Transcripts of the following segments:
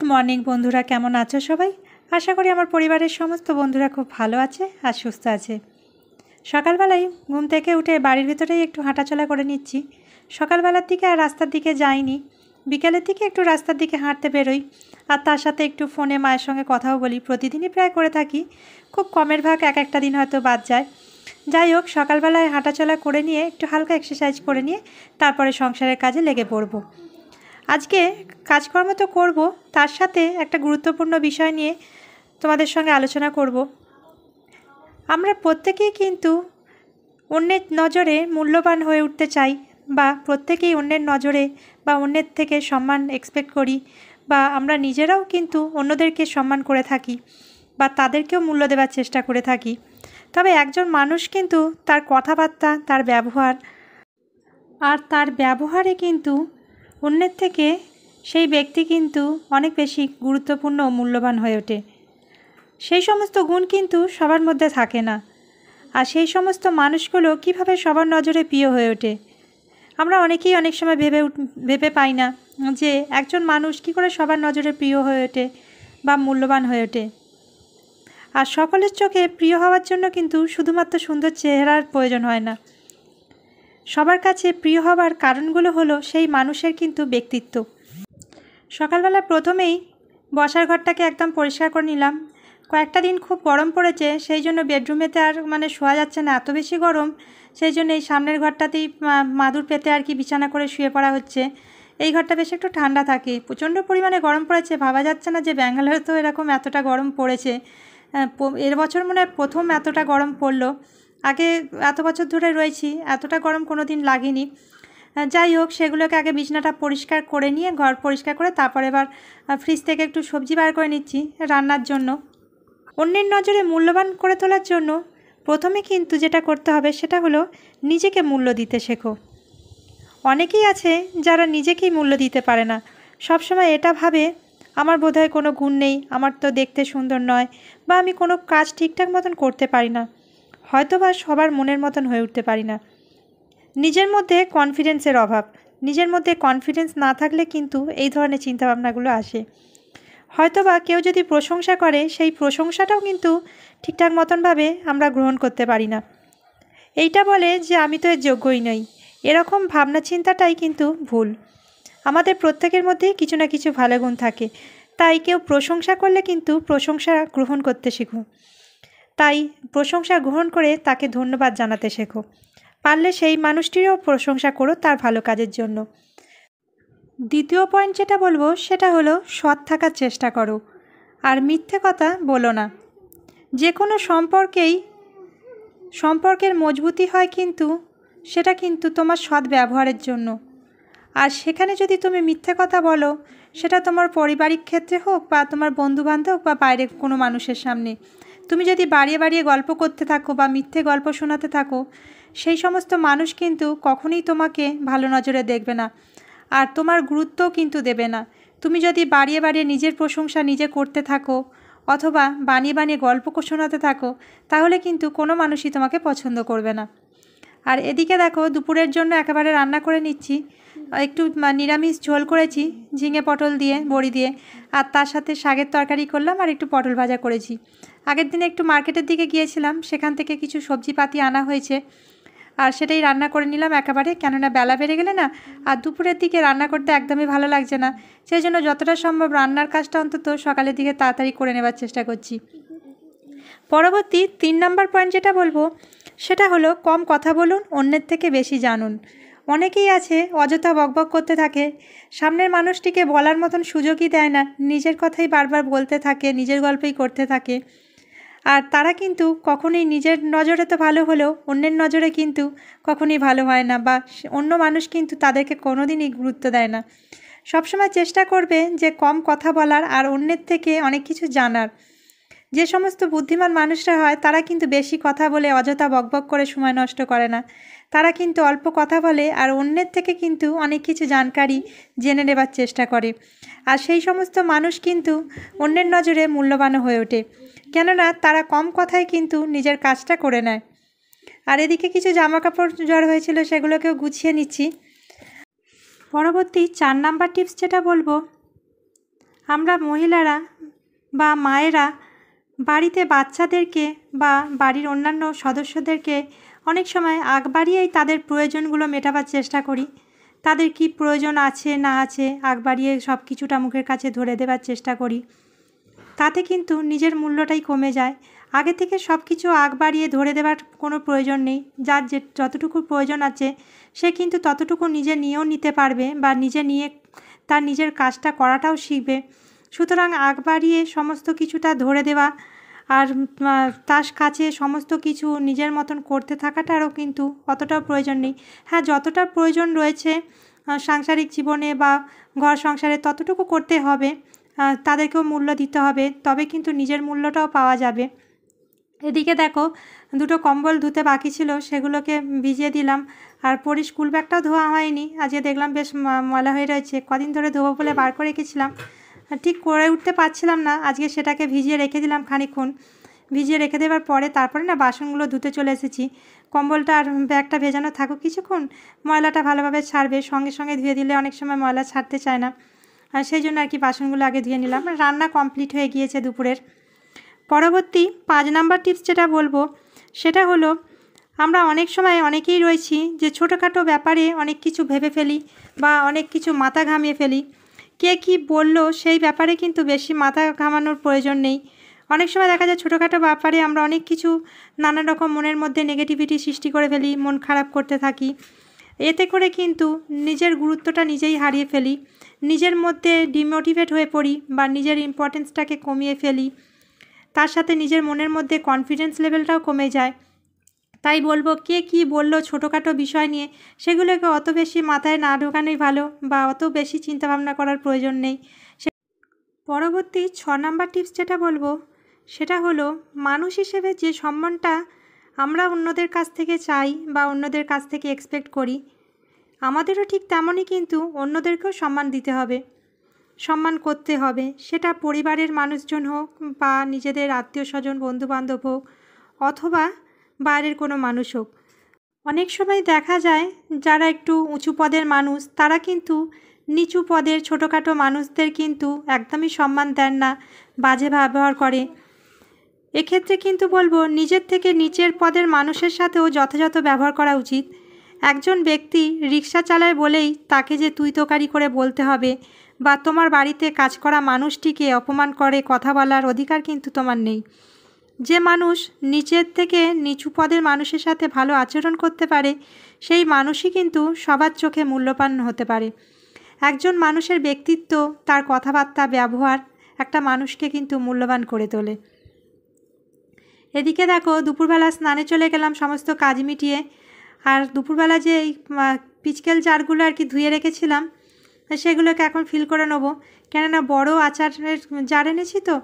good morning বন্ধুরা কেমন আছো সবাই আশা করি আমার পরিবারের সমস্ত বন্ধুরা খুব ভালো আছে আর সুস্থ আছে সকালবেলায় ঘুম থেকে উঠে বাড়ির ভিতরেই একটু হাঁটাচলা করে নিচ্ছি সকালবেলার দিকে আর রাস্তার দিকে যাইনি বিকেলের দিকে একটু রাস্তার দিকে হাঁটতে বেরোই আর তার সাথে একটু ফোনে মায়ের সঙ্গে কথাও বলি প্রতিদিনই প্রায় করে থাকি খুব কমের ভাগ এক একটা দিন হয়তো বাদ যায় যাই হোক সকালবেলায় হাঁটাচলা করে নিয়ে একটু হালকা এক্সারসাইজ করে নিয়ে তারপরে সংসারের কাজে লেগে পড়বো আজকে কাজকর্ম তো করব তার সাথে একটা গুরুত্বপূর্ণ বিষয় নিয়ে তোমাদের সঙ্গে আলোচনা করব আমরা প্রত্যেকেই কিন্তু অন্যের নজরে মূল্যবান হয়ে উঠতে চাই বা প্রত্যেকেই অন্যের নজরে বা অন্যের থেকে সম্মান এক্সপেক্ট করি বা আমরা নিজেরাও কিন্তু অন্যদেরকে সম্মান করে থাকি বা তাদেরকেও মূল্য দেওয়ার চেষ্টা করে থাকি তবে একজন মানুষ কিন্তু তার কথাবার্তা তার ব্যবহার আর তার ব্যবহারে কিন্তু অন্যের থেকে সেই ব্যক্তি কিন্তু অনেক বেশি গুরুত্বপূর্ণ ও মূল্যবান হয়ে ওঠে সেই সমস্ত গুণ কিন্তু সবার মধ্যে থাকে না আর সেই সমস্ত মানুষগুলো কিভাবে সবার নজরে প্রিয় হয়ে ওঠে আমরা অনেকেই অনেক সময় ভেবে ভেবে পাই না যে একজন মানুষ কি করে সবার নজরে প্রিয় হয়ে ওঠে বা মূল্যবান হয়ে ওঠে আর সকলের চোখে প্রিয় হওয়ার জন্য কিন্তু শুধুমাত্র সুন্দর চেহারার প্রয়োজন হয় না সবার কাছে প্রিয় হবার কারণগুলো হলো সেই মানুষের কিন্তু ব্যক্তিত্ব সকালবেলা প্রথমেই বসার ঘরটাকে একদম পরিষ্কার করে নিলাম কয়েকটা দিন খুব গরম পড়েছে সেই জন্য বেডরুমেতে আর মানে শোয়া যাচ্ছে না এত বেশি গরম সেই জন্য এই সামনের ঘরটাতেই মাদুর পেতে আর কি বিছানা করে শুয়ে পড়া হচ্ছে এই ঘরটা বেশ একটু ঠান্ডা থাকে প্রচণ্ড পরিমাণে গরম পড়েছে ভাবা যাচ্ছে না যে ব্যাঙ্গালোরে তো এরকম এতটা গরম পড়েছে এর বছর মনে হয় প্রথম এতটা গরম পড়লো আগে এত বছর ধরে রয়েছি এতটা গরম কোনো দিন লাগেনি যাই হোক সেগুলোকে আগে বিছনাটা পরিষ্কার করে নিয়ে ঘর পরিষ্কার করে তারপর এবার ফ্রিজ থেকে একটু সবজি বার করে নিচ্ছি রান্নার জন্য অন্যের নজরে মূল্যবান করে তোলার জন্য প্রথমে কিন্তু যেটা করতে হবে সেটা হলো নিজেকে মূল্য দিতে শেখো অনেকেই আছে যারা নিজেকেই মূল্য দিতে পারে না সবসময় এটা ভাবে আমার বোধহয় কোনো গুণ নেই আমার তো দেখতে সুন্দর নয় বা আমি কোনো কাজ ঠিকঠাক মতন করতে পারি না হয়তোবা সবার মনের মতন হয়ে উঠতে পারি না নিজের মধ্যে কনফিডেন্সের অভাব নিজের মধ্যে কনফিডেন্স না থাকলে কিন্তু এই ধরনের চিন্তাভাবনাগুলো আসে হয়তোবা কেউ যদি প্রশংসা করে সেই প্রশংসাটাও কিন্তু ঠিকঠাক মতনভাবে আমরা গ্রহণ করতে পারি না এইটা বলে যে আমি তো এর যোগ্যই নই এরকম ভাবনা চিন্তাটাই কিন্তু ভুল আমাদের প্রত্যেকের মধ্যেই কিছু না কিছু ভালো গুণ থাকে তাই কেউ প্রশংসা করলে কিন্তু প্রশংসা গ্রহণ করতে শিখুন তাই প্রশংসা গ্রহণ করে তাকে ধন্যবাদ জানাতে শেখো পারলে সেই মানুষটিরও প্রশংসা করো তার ভালো কাজের জন্য দ্বিতীয় পয়েন্ট যেটা বলবো সেটা হলো সৎ থাকার চেষ্টা করো আর মিথ্যে কথা বলো না যে কোনো সম্পর্কেই সম্পর্কের মজবুতি হয় কিন্তু সেটা কিন্তু তোমার সৎ ব্যবহারের জন্য আর সেখানে যদি তুমি মিথ্যে কথা বলো সেটা তোমার পারিবারিক ক্ষেত্রে হোক বা তোমার বন্ধুবান্ধব বা বাইরে কোনো মানুষের সামনে তুমি যদি বাড়িয়ে বাড়িয়ে গল্প করতে থাকো বা মিথ্যে গল্প শোনাতে থাকো সেই সমস্ত মানুষ কিন্তু কখনোই তোমাকে ভালো নজরে দেখবে না আর তোমার গুরুত্বও কিন্তু দেবে না তুমি যদি বাড়িয়ে বাড়িয়ে নিজের প্রশংসা নিজে করতে থাকো অথবা বানিয়ে বানিয়ে গল্প শোনাতে থাকো তাহলে কিন্তু কোনো মানুষই তোমাকে পছন্দ করবে না আর এদিকে দেখো দুপুরের জন্য একেবারে রান্না করে নিচ্ছি একটু নিরামিষ ঝোল করেছি ঝিঙে পটল দিয়ে বড়ি দিয়ে আর তার সাথে শাকের তরকারি করলাম আর একটু পটল ভাজা করেছি আগের দিনে একটু মার্কেটের দিকে গিয়েছিলাম সেখান থেকে কিছু সবজিপাতি আনা হয়েছে আর সেটাই রান্না করে নিলাম একেবারে কেননা বেলা বেড়ে গেলে না আর দুপুরের দিকে রান্না করতে একদমই ভালো লাগছে না সেই জন্য যতটা সম্ভব রান্নার কাজটা অন্তত সকালের দিকে তাড়াতাড়ি করে নেবার চেষ্টা করছি পরবর্তী তিন নম্বর পয়েন্ট যেটা বলবো সেটা হলো কম কথা বলুন অন্যের থেকে বেশি জানুন অনেকেই আছে অযথা বকবক করতে থাকে সামনের মানুষটিকে বলার মতন সুযোগই দেয় না নিজের কথাই বারবার বলতে থাকে নিজের গল্পই করতে থাকে আর তারা কিন্তু কখনোই নিজের নজরে তো ভালো হলেও অন্যের নজরে কিন্তু কখনোই ভালো হয় না বা অন্য মানুষ কিন্তু তাদেরকে কোনো দিনই গুরুত্ব দেয় না সবসময় চেষ্টা করবে যে কম কথা বলার আর অন্যের থেকে অনেক কিছু জানার যে সমস্ত বুদ্ধিমান মানুষরা হয় তারা কিন্তু বেশি কথা বলে অযথা বকবক করে সময় নষ্ট করে না তারা কিন্তু অল্প কথা বলে আর অন্যের থেকে কিন্তু অনেক কিছু জানকারি জেনে নেবার চেষ্টা করে আর সেই সমস্ত মানুষ কিন্তু অন্যের নজরে মূল্যবান হয়ে ওঠে কেননা তারা কম কথায় কিন্তু নিজের কাজটা করে নেয় আর এদিকে কিছু জামা কাপড় জ্বর হয়েছিল সেগুলোকেও গুছিয়ে নিচ্ছি পরবর্তী চার নাম্বার টিপস যেটা বলবো আমরা মহিলারা বা মায়েরা বাড়িতে বাচ্চাদেরকে বা বাড়ির অন্যান্য সদস্যদেরকে অনেক সময় আগ বাড়িয়েই তাদের প্রয়োজনগুলো মেটাবার চেষ্টা করি তাদের কি প্রয়োজন আছে না আছে আগ বাড়িয়ে সব কিছুটা মুখের কাছে ধরে দেবার চেষ্টা করি তাতে কিন্তু নিজের মূল্যটাই কমে যায় আগে থেকে সব কিছু আগ বাড়িয়ে ধরে দেবার কোনো প্রয়োজন নেই যার যে যতটুকু প্রয়োজন আছে সে কিন্তু ততটুকু নিজে নিয়েও নিতে পারবে বা নিজে নিয়ে তার নিজের কাজটা করাটাও শিখবে সুতরাং আগ বাড়িয়ে সমস্ত কিছুটা ধরে দেওয়া আর তার কাছে সমস্ত কিছু নিজের মতন করতে থাকাটারও কিন্তু অতটাও প্রয়োজন নেই হ্যাঁ যতটা প্রয়োজন রয়েছে সাংসারিক জীবনে বা ঘর সংসারে ততটুকু করতে হবে তাদেরকেও মূল্য দিতে হবে তবে কিন্তু নিজের মূল্যটাও পাওয়া যাবে এদিকে দেখো দুটো কম্বল ধুতে বাকি ছিল সেগুলোকে ভিজিয়ে দিলাম আর পরে স্কুল ব্যাগটাও ধোয়া হয়নি আজকে দেখলাম বেশ ময়লা হয়ে রয়েছে কদিন ধরে ধোবো বলে বার করে রেখেছিলাম ঠিক করে উঠতে পারছিলাম না আজকে সেটাকে ভিজিয়ে রেখে দিলাম খানিক্ষণ ভিজিয়ে রেখে দেওয়ার পরে তারপরে না বাসনগুলো ধুতে চলে এসেছি কম্বলটা আর ব্যাগটা ভেজানো থাকুক কিছুক্ষণ ময়লাটা ভালোভাবে ছাড়বে সঙ্গে সঙ্গে ধুয়ে দিলে অনেক সময় ময়লা ছাড়তে চায় না হ্যাঁ, সেই জন্য আর কি বাসনগুলো আগে ধুয়ে নিলাম রান্না কমপ্লিট হয়ে গিয়েছে দুপুরের পরবর্তী পাঁচ নাম্বার টিপস যেটা বলবো সেটা হলো আমরা অনেক সময় অনেকেই রয়েছি যে ছোটোখাটো ব্যাপারে অনেক কিছু ভেবে ফেলি বা অনেক কিছু মাথা ঘামিয়ে ফেলি কে কি বলল সেই ব্যাপারে কিন্তু বেশি মাথা ঘামানোর প্রয়োজন নেই অনেক সময় দেখা যায় ছোটোখাটো ব্যাপারে আমরা অনেক কিছু নানা রকম মনের মধ্যে নেগেটিভিটি সৃষ্টি করে ফেলি মন খারাপ করতে থাকি এতে করে কিন্তু নিজের গুরুত্বটা নিজেই হারিয়ে ফেলি নিজের মধ্যে ডিমোটিভেট হয়ে পড়ি বা নিজের ইম্পর্টেন্সটাকে কমিয়ে ফেলি তার সাথে নিজের মনের মধ্যে কনফিডেন্স লেভেলটাও কমে যায় তাই বলবো কে কি বলল ছোটোখাটো বিষয় নিয়ে সেগুলোকে অত বেশি মাথায় না ঢোকানোই ভালো বা অত বেশি চিন্তাভাবনা করার প্রয়োজন নেই সে পরবর্তী ছ নাম্বার টিপস যেটা বলবো সেটা হলো মানুষ হিসেবে যে সম্মানটা আমরা অন্যদের কাছ থেকে চাই বা অন্যদের কাছ থেকে এক্সপেক্ট করি আমাদেরও ঠিক তেমনই কিন্তু অন্যদেরকেও সম্মান দিতে হবে সম্মান করতে হবে সেটা পরিবারের মানুষজন হোক বা নিজেদের আত্মীয় স্বজন বন্ধুবান্ধব হোক অথবা বাইরের কোনো মানুষ হোক অনেক সময় দেখা যায় যারা একটু উঁচু পদের মানুষ তারা কিন্তু নিচু পদের ছোটোখাটো মানুষদের কিন্তু একদমই সম্মান দেন না বাজে ব্যবহার করে এক্ষেত্রে কিন্তু বলবো নিজের থেকে নিচের পদের মানুষের সাথেও যথাযথ ব্যবহার করা উচিত একজন ব্যক্তি রিক্সা চালায় বলেই তাকে যে তুই তোকারি করে বলতে হবে বা তোমার বাড়িতে কাজ করা মানুষটিকে অপমান করে কথা বলার অধিকার কিন্তু তোমার নেই যে মানুষ নিচের থেকে নিচু পদের মানুষের সাথে ভালো আচরণ করতে পারে সেই মানুষই কিন্তু সবার চোখে মূল্যবান হতে পারে একজন মানুষের ব্যক্তিত্ব তার কথাবার্তা ব্যবহার একটা মানুষকে কিন্তু মূল্যবান করে তোলে এদিকে দেখো দুপুরবেলা স্নানে চলে গেলাম সমস্ত কাজ মিটিয়ে আর দুপুরবেলা যে এই পিচকেল জারগুলো আর কি ধুয়ে রেখেছিলাম সেগুলোকে এখন ফিল করে নেবো কেননা বড় আচারের জার এনেছি তো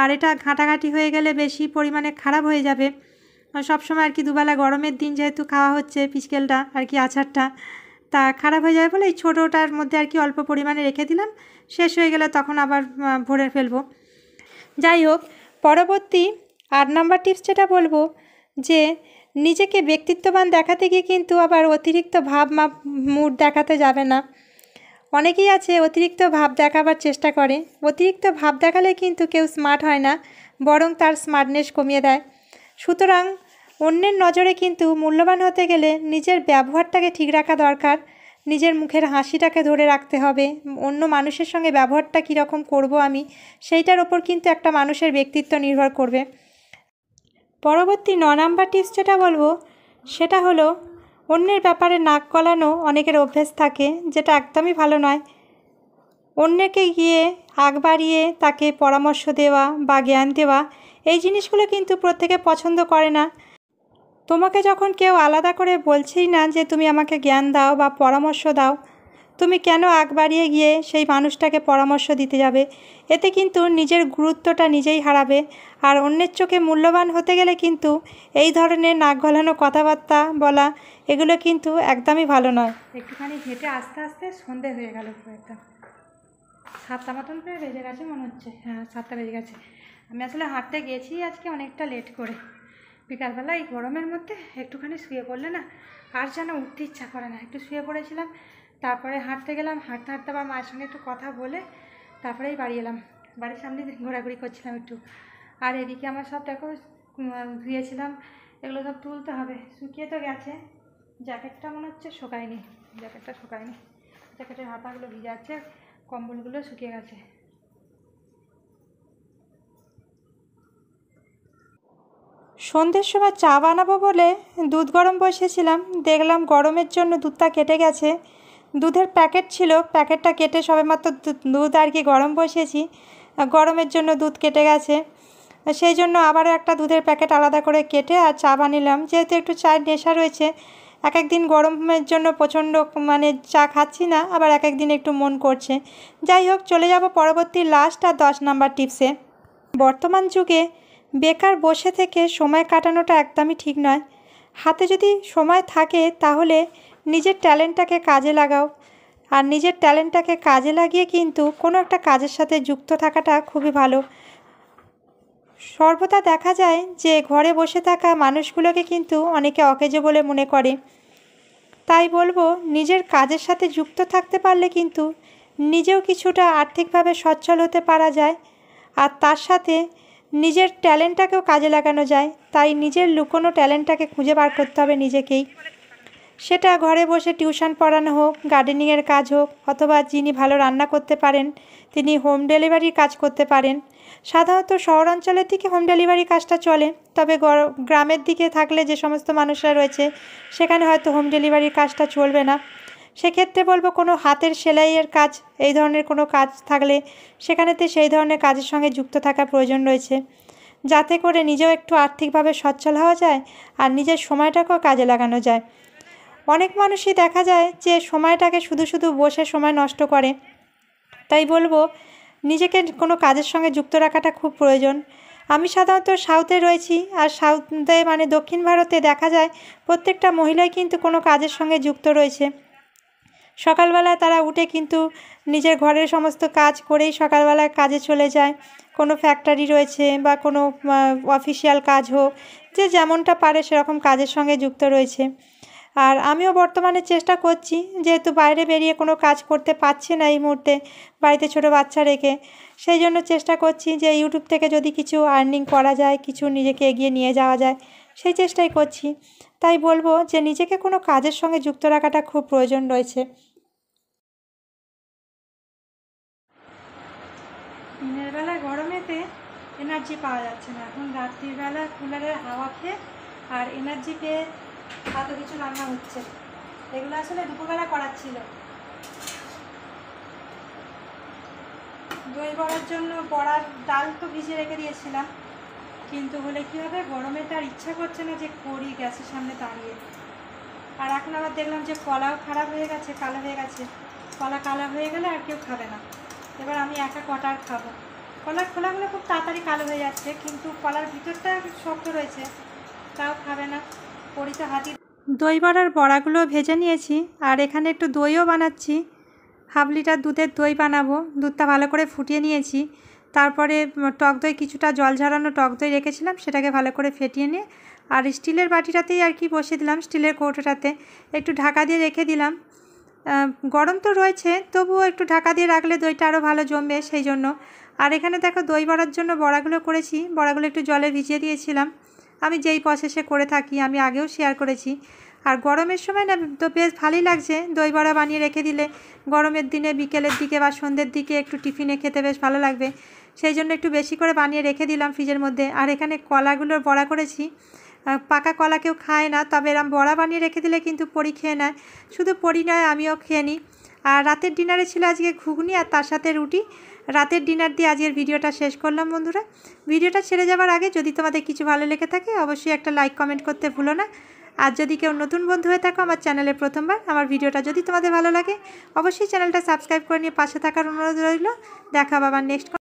আর এটা ঘাঁটাঘাঁটি হয়ে গেলে বেশি পরিমাণে খারাপ হয়ে যাবে সবসময় আর কি দুবেলা গরমের দিন যেহেতু খাওয়া হচ্ছে পিচকেলটা আর কি আচারটা তা খারাপ হয়ে যাবে বলে এই ছোটোটার মধ্যে আর কি অল্প পরিমাণে রেখে দিলাম শেষ হয়ে গেলে তখন আবার ভরে ফেলবো যাই হোক পরবর্তী আট নাম্বার টিপস যেটা বলবো যে নিজেকে ব্যক্তিত্ববান দেখাতে গিয়ে কিন্তু আবার অতিরিক্ত ভাব মাপ মুড দেখাতে যাবে না অনেকেই আছে অতিরিক্ত ভাব দেখাবার চেষ্টা করে অতিরিক্ত ভাব দেখালে কিন্তু কেউ স্মার্ট হয় না বরং তার স্মার্টনেস কমিয়ে দেয় সুতরাং অন্যের নজরে কিন্তু মূল্যবান হতে গেলে নিজের ব্যবহারটাকে ঠিক রাখা দরকার নিজের মুখের হাসিটাকে ধরে রাখতে হবে অন্য মানুষের সঙ্গে ব্যবহারটা কীরকম করব আমি সেইটার ওপর কিন্তু একটা মানুষের ব্যক্তিত্ব নির্ভর করবে পরবর্তী ন নাম্বার টিপস যেটা বলবো সেটা হলো অন্যের ব্যাপারে নাক গলানো অনেকের অভ্যেস থাকে যেটা একদমই ভালো নয় অন্যকে গিয়ে আগ বাড়িয়ে তাকে পরামর্শ দেওয়া বা জ্ঞান দেওয়া এই জিনিসগুলো কিন্তু প্রত্যেকে পছন্দ করে না তোমাকে যখন কেউ আলাদা করে বলছেই না যে তুমি আমাকে জ্ঞান দাও বা পরামর্শ দাও তুমি কেন আগ বাড়িয়ে গিয়ে সেই মানুষটাকে পরামর্শ দিতে যাবে এতে কিন্তু নিজের গুরুত্বটা নিজেই হারাবে আর অন্যের চোখে মূল্যবান হতে গেলে কিন্তু এই ধরনের নাক গলানো কথাবার্তা বলা এগুলো কিন্তু একদমই ভালো নয় একটুখানি হেঁটে আস্তে আস্তে সন্ধে হয়ে গেল সাতটা মতন প্রায় বেজে গেছে মনে হচ্ছে হ্যাঁ সাতটা বেজে গেছে আমি আসলে হাঁটতে গেছি আজকে অনেকটা লেট করে বিকালবেলা এই গরমের মধ্যে একটুখানি শুয়ে পড়লে না আর যেন উঠতে ইচ্ছা করে না একটু শুয়ে পড়েছিলাম তারপরে হাঁটতে গেলাম হাঁটতে হাঁটতে আমার মায়ের সঙ্গে একটু কথা বলে তারপরেই বাড়ি এলাম বাড়ির সামনে ঘোরাঘুরি করছিলাম একটু আর এদিকে আমার সব দেখো ধুয়েছিলাম এগুলো সব তুলতে হবে শুকিয়ে তো গেছে জ্যাকেটটা মনে হচ্ছে শোকায়নি জ্যাকেটটা শোকায়নি জ্যাকেটের হাতাগুলো ভিজে আছে কম্বলগুলো শুকিয়ে গেছে সন্ধ্যের সময় চা বানাবো বলে দুধ গরম বসেছিলাম দেখলাম গরমের জন্য দুধটা কেটে গেছে দুধের প্যাকেট ছিল প্যাকেটটা কেটে সবেমাত্র দুধ আর কি গরম বসেছি গরমের জন্য দুধ কেটে গেছে সেই জন্য আবারও একটা দুধের প্যাকেট আলাদা করে কেটে আর চা বানিলাম যেহেতু একটু চায়ের নেশা রয়েছে এক একদিন গরমের জন্য প্রচণ্ড মানে চা খাচ্ছি না আবার এক একদিন একটু মন করছে যাই হোক চলে যাব পরবর্তী লাস্ট আর দশ নাম্বার টিপসে বর্তমান যুগে বেকার বসে থেকে সময় কাটানোটা একদমই ঠিক নয় হাতে যদি সময় থাকে তাহলে নিজের ট্যালেন্টটাকে কাজে লাগাও আর নিজের ট্যালেন্টটাকে কাজে লাগিয়ে কিন্তু কোনো একটা কাজের সাথে যুক্ত থাকাটা খুবই ভালো সর্বদা দেখা যায় যে ঘরে বসে থাকা মানুষগুলোকে কিন্তু অনেকে অকেজ বলে মনে করে তাই বলবো নিজের কাজের সাথে যুক্ত থাকতে পারলে কিন্তু নিজেও কিছুটা আর্থিকভাবে সচ্ছল হতে পারা যায় আর তার সাথে নিজের ট্যালেন্টটাকেও কাজে লাগানো যায় তাই নিজের লুকোনো ট্যালেন্টটাকে খুঁজে বার করতে হবে নিজেকেই সেটা ঘরে বসে টিউশন পড়ানো হোক গার্ডেনিংয়ের কাজ হোক অথবা যিনি ভালো রান্না করতে পারেন তিনি হোম ডেলিভারির কাজ করতে পারেন সাধারণত শহরাঞ্চলের দিকে হোম ডেলিভারি কাজটা চলে তবে গ্রামের দিকে থাকলে যে সমস্ত মানুষরা রয়েছে সেখানে হয়তো হোম ডেলিভারির কাজটা চলবে না সেক্ষেত্রে বলবো কোনো হাতের সেলাইয়ের কাজ এই ধরনের কোনো কাজ থাকলে সেখানেতে সেই ধরনের কাজের সঙ্গে যুক্ত থাকা প্রয়োজন রয়েছে যাতে করে নিজেও একটু আর্থিকভাবে সচ্ছল হওয়া যায় আর নিজের সময়টাকেও কাজে লাগানো যায় অনেক মানুষই দেখা যায় যে সময়টাকে শুধু শুধু বসে সময় নষ্ট করে তাই বলবো নিজেকে কোনো কাজের সঙ্গে যুক্ত রাখাটা খুব প্রয়োজন আমি সাধারণত সাউথে রয়েছি আর সাউথে মানে দক্ষিণ ভারতে দেখা যায় প্রত্যেকটা মহিলাই কিন্তু কোনো কাজের সঙ্গে যুক্ত রয়েছে সকালবেলা তারা উঠে কিন্তু নিজের ঘরের সমস্ত কাজ করেই সকালবেলায় কাজে চলে যায় কোনো ফ্যাক্টরি রয়েছে বা কোনো অফিসিয়াল কাজ হোক যে যেমনটা পারে সেরকম কাজের সঙ্গে যুক্ত রয়েছে আর আমিও বর্তমানে চেষ্টা করছি যেহেতু বাইরে বেরিয়ে কোনো কাজ করতে পারছি না এই মুহূর্তে বাড়িতে ছোট বাচ্চা রেখে সেই জন্য চেষ্টা করছি যে ইউটিউব থেকে যদি কিছু আর্নিং করা যায় কিছু নিজেকে এগিয়ে নিয়ে যাওয়া যায় সেই চেষ্টাই করছি তাই বলবো যে নিজেকে কোনো কাজের সঙ্গে যুক্ত রাখাটা খুব প্রয়োজন রয়েছে দিনের বেলায় গরমেতে এনার্জি পাওয়া যাচ্ছে না এখন রাত্রিবেলা কুলারের হাওয়া খেয়ে আর এনার্জি পেয়ে কত কিছু রান্না হচ্ছে এগুলো আসলে দুপুরবেলা করার ছিল দই বড়ার জন্য বড়ার ডাল তো ভিজিয়ে রেখে দিয়েছিলাম কিন্তু হলে কি হবে গরমে তার ইচ্ছা করছে না যে করি গ্যাসের সামনে দাঁড়িয়ে আর এখন আবার দেখলাম যে কলাও খারাপ হয়ে গেছে কালো হয়ে গেছে কলা কালো হয়ে গেলে আর কেউ খাবে না এবার আমি একা কটার খাবো কলার খোলাগুলো খুব তাড়াতাড়ি কালো হয়ে যাচ্ছে কিন্তু কলার ভিতরটা শক্ত রয়েছে তাও খাবে না পরিতে দই বড়ার বড়াগুলো ভেজে নিয়েছি আর এখানে একটু দইও বানাচ্ছি হাফ লিটার দুধের দই বানাবো দুধটা ভালো করে ফুটিয়ে নিয়েছি তারপরে টক দই কিছুটা জল ঝাড়ানো টক দই রেখেছিলাম সেটাকে ভালো করে ফেটিয়ে নিয়ে আর স্টিলের বাটিটাতেই আর কি বসিয়ে দিলাম স্টিলের কৌটোটাতে একটু ঢাকা দিয়ে রেখে দিলাম গরম তো রয়েছে তবুও একটু ঢাকা দিয়ে রাখলে দইটা আরও ভালো জমবে সেই জন্য আর এখানে দেখো দই বড়ার জন্য বড়াগুলো করেছি বড়াগুলো একটু জলে ভিজিয়ে দিয়েছিলাম আমি যেই প্রসেসে করে থাকি আমি আগেও শেয়ার করেছি আর গরমের সময় না তো বেশ ভালোই লাগছে দই বড়া বানিয়ে রেখে দিলে গরমের দিনে বিকেলের দিকে বা সন্ধ্যের দিকে একটু টিফিনে খেতে বেশ ভালো লাগবে সেই জন্য একটু বেশি করে বানিয়ে রেখে দিলাম ফ্রিজের মধ্যে আর এখানে কলাগুলোর বড়া করেছি পাকা কলা কেউ খায় না তবে এরম বড়া বানিয়ে রেখে দিলে কিন্তু পরি খেয়ে নেয় শুধু পরি নয় আমিও খেয়ে নিই আর রাতের ডিনারে ছিল আজকে ঘুগনি আর তার সাথে রুটি রাতের ডিনার দিয়ে আজকের ভিডিওটা শেষ করলাম বন্ধুরা ভিডিওটা ছেড়ে যাওয়ার আগে যদি তোমাদের কিছু ভালো লেগে থাকে অবশ্যই একটা লাইক কমেন্ট করতে ভুলো না আর যদি কেউ নতুন বন্ধু হয়ে থাকো আমার চ্যানেলে প্রথমবার আমার ভিডিওটা যদি তোমাদের ভালো লাগে অবশ্যই চ্যানেলটা সাবস্ক্রাইব করে নিয়ে পাশে থাকার অনুরোধ রইল দেখা বাবা নেক্সট